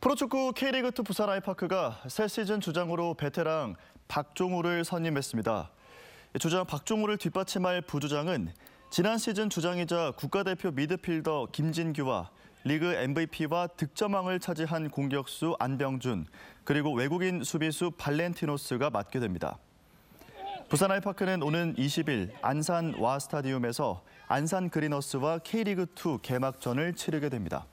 프로축구 K리그 2 부산 아이파크가 새 시즌 주장으로 베테랑 박종우를 선임했습니다. 주장 박종우를 뒷받침할 부주장은 지난 시즌 주장이자 국가대표 미드필더 김진규와 리그 MVP와 득점왕을 차지한 공격수 안병준 그리고 외국인 수비수 발렌티노스가 맡게 됩니다. 부산 아이파크는 오는 20일 안산 와 스타디움에서 안산 그리너스와 K리그2 개막전을 치르게 됩니다.